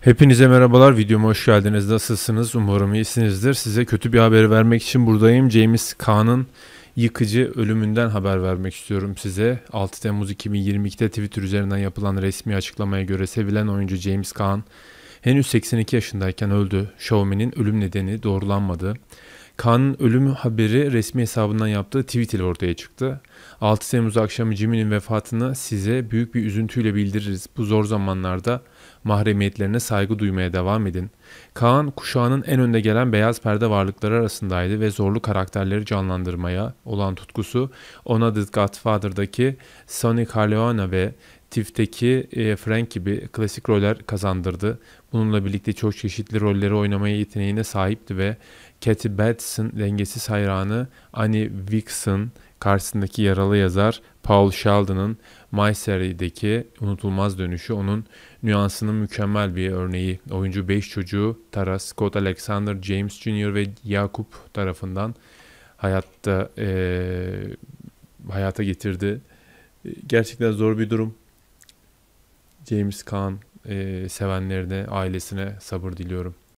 Hepinize merhabalar. Videoma hoş geldiniz. Nasılsınız? Umarım iyisinizdir. Size kötü bir haberi vermek için buradayım. James Kahn'ın yıkıcı ölümünden haber vermek istiyorum size. 6 Temmuz 2022'de Twitter üzerinden yapılan resmi açıklamaya göre sevilen oyuncu James Kahn henüz 82 yaşındayken öldü. Showman'in ölüm nedeni doğrulanmadı. Kaan'ın ölümü haberi resmi hesabından yaptığı tweet ile ortaya çıktı. 6 Temmuz akşamı Jimmy'nin vefatını size büyük bir üzüntüyle bildiririz. Bu zor zamanlarda mahremiyetlerine saygı duymaya devam edin. Kaan kuşağının en önde gelen beyaz perde varlıkları arasındaydı ve zorlu karakterleri canlandırmaya olan tutkusu ona The Godfather'daki Sonny Corleone ve TIFF'teki e, Frank gibi klasik roller kazandırdı. Bununla birlikte çok çeşitli rolleri oynamaya yeteneğine sahipti ve Kathy Batts'ın dengesiz hayranı Annie Wilkes'ın karşısındaki yaralı yazar Paul Sheldon'ın My Sery'deki unutulmaz dönüşü onun nüansının mükemmel bir örneği. Oyuncu 5 çocuğu Tara, Scott Alexander, James Jr. ve Yakup tarafından hayatta e, hayata getirdi. E, gerçekten zor bir durum. James Caan e, sevenlerine, ailesine sabır diliyorum.